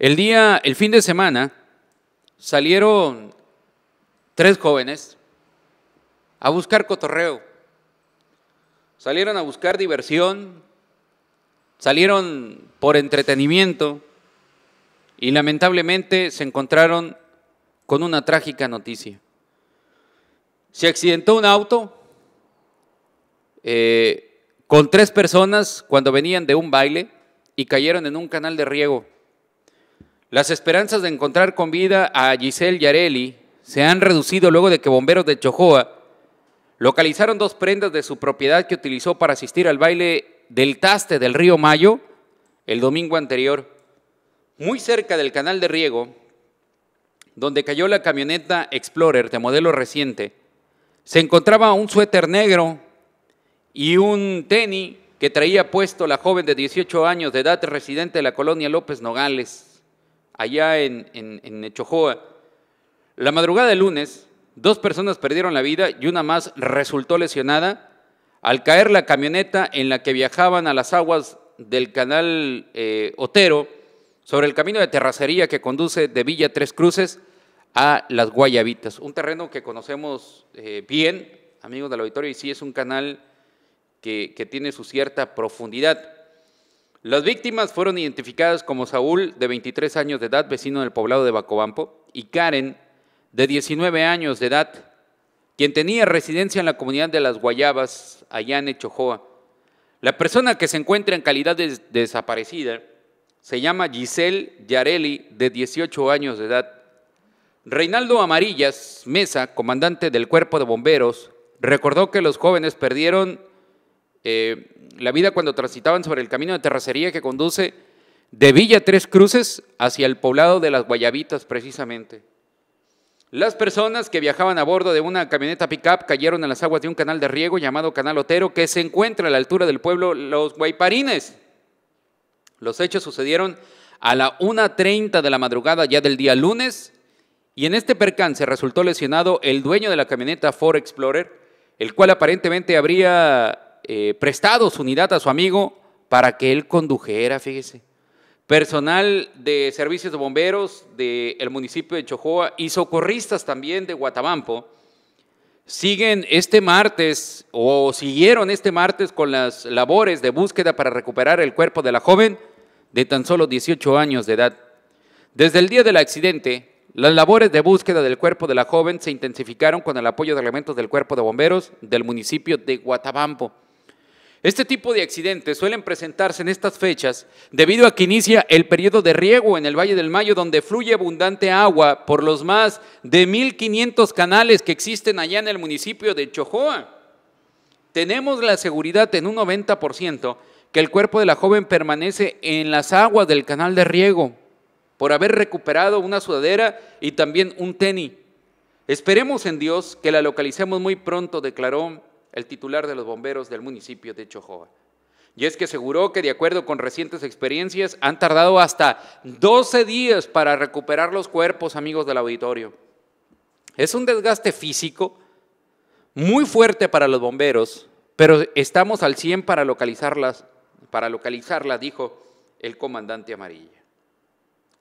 El día, el fin de semana, salieron tres jóvenes a buscar cotorreo. Salieron a buscar diversión, salieron por entretenimiento y lamentablemente se encontraron con una trágica noticia. Se accidentó un auto eh, con tres personas cuando venían de un baile y cayeron en un canal de riego. Las esperanzas de encontrar con vida a Giselle Yareli se han reducido luego de que bomberos de Chojoa localizaron dos prendas de su propiedad que utilizó para asistir al baile del Taste del río Mayo el domingo anterior, muy cerca del canal de riego, donde cayó la camioneta Explorer de modelo reciente, se encontraba un suéter negro y un tenis que traía puesto la joven de 18 años de edad residente de la colonia López Nogales, allá en, en, La madrugada de lunes, dos personas perdieron la vida y una más resultó lesionada al caer la camioneta en la que viajaban a las aguas del canal eh, Otero sobre el camino de terracería que conduce de Villa Tres Cruces a Las Guayabitas, un terreno que conocemos eh, bien, amigos del auditorio, y sí es un canal que tiene su cierta profundidad. Las víctimas fueron identificadas como Saúl, de 23 años de edad, vecino del poblado de Bacobampo, y Karen, de 19 años de edad, quien tenía residencia en la comunidad de Las Guayabas, allá en La persona que se encuentra en calidad de desaparecida se llama Giselle Yareli, de 18 años de edad. Reinaldo Amarillas Mesa, comandante del Cuerpo de Bomberos, recordó que los jóvenes perdieron eh, la vida cuando transitaban sobre el camino de terracería que conduce de Villa Tres Cruces hacia el poblado de las Guayabitas precisamente. Las personas que viajaban a bordo de una camioneta pickup cayeron en las aguas de un canal de riego llamado Canal Otero, que se encuentra a la altura del pueblo Los Guayparines. Los hechos sucedieron a la 1.30 de la madrugada ya del día lunes, y en este percance resultó lesionado el dueño de la camioneta Ford Explorer, el cual aparentemente habría eh, prestado su unidad a su amigo para que él condujera, fíjese. Personal de servicios de bomberos del municipio de Chojoa y socorristas también de Guatabampo siguen este martes o siguieron este martes con las labores de búsqueda para recuperar el cuerpo de la joven de tan solo 18 años de edad. Desde el día del accidente, las labores de búsqueda del cuerpo de la joven se intensificaron con el apoyo de elementos del cuerpo de bomberos del municipio de Guatabampo. Este tipo de accidentes suelen presentarse en estas fechas debido a que inicia el periodo de riego en el Valle del Mayo, donde fluye abundante agua por los más de 1.500 canales que existen allá en el municipio de Chojoa. Tenemos la seguridad en un 90% que el cuerpo de la joven permanece en las aguas del canal de riego por haber recuperado una sudadera y también un tenis. Esperemos en Dios que la localicemos muy pronto, declaró el titular de los bomberos del municipio de Chojoa. Y es que aseguró que de acuerdo con recientes experiencias han tardado hasta 12 días para recuperar los cuerpos, amigos del auditorio. Es un desgaste físico muy fuerte para los bomberos, pero estamos al 100 para localizarlas, para localizarlas, dijo el comandante amarilla.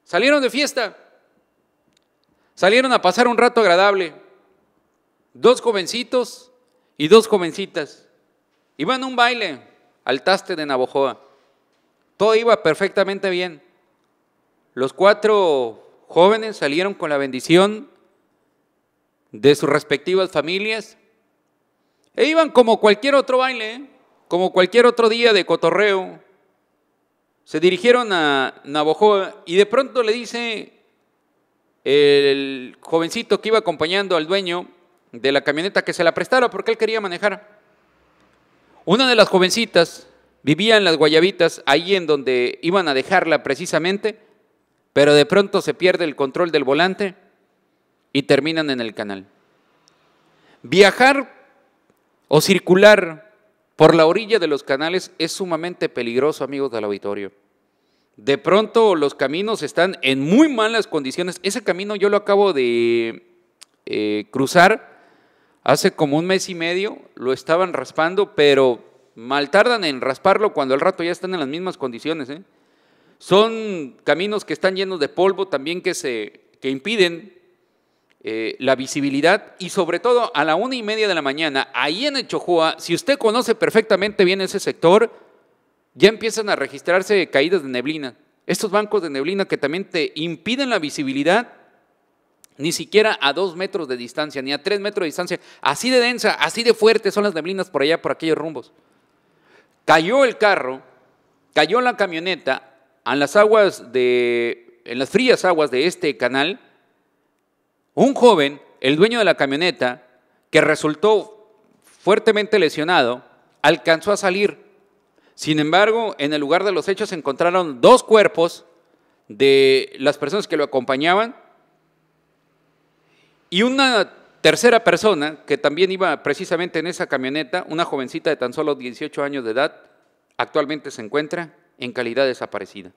Salieron de fiesta, salieron a pasar un rato agradable. Dos jovencitos y dos jovencitas. Iban a un baile al taste de Navojoa. Todo iba perfectamente bien. Los cuatro jóvenes salieron con la bendición de sus respectivas familias e iban como cualquier otro baile, ¿eh? como cualquier otro día de cotorreo. Se dirigieron a Navojoa y de pronto le dice el jovencito que iba acompañando al dueño, de la camioneta que se la prestara porque él quería manejar. Una de las jovencitas vivía en las Guayabitas, ahí en donde iban a dejarla precisamente, pero de pronto se pierde el control del volante y terminan en el canal. Viajar o circular por la orilla de los canales es sumamente peligroso, amigos del auditorio. De pronto los caminos están en muy malas condiciones. Ese camino yo lo acabo de eh, cruzar Hace como un mes y medio lo estaban raspando, pero mal tardan en rasparlo cuando al rato ya están en las mismas condiciones. ¿eh? Son caminos que están llenos de polvo también que, se, impiden eh, la visibilidad y sobre todo a la una y media de la mañana, ahí en el si usted conoce perfectamente bien ese sector, ya empiezan a registrarse caídas de neblina. Estos bancos de neblina que también te impiden la visibilidad ni siquiera a dos metros de distancia, ni a tres metros de distancia, así de densa, así de fuerte son las neblinas por allá, por aquellos rumbos. Cayó el carro, cayó la camioneta en las aguas de, en las frías aguas de este canal, un joven, el dueño de la camioneta, que resultó fuertemente lesionado, alcanzó a salir. Sin embargo, en el lugar de los hechos se encontraron dos cuerpos de las personas que lo acompañaban y una tercera persona que también iba precisamente en esa camioneta, una jovencita de tan solo 18 años de edad, actualmente se encuentra en calidad desaparecida.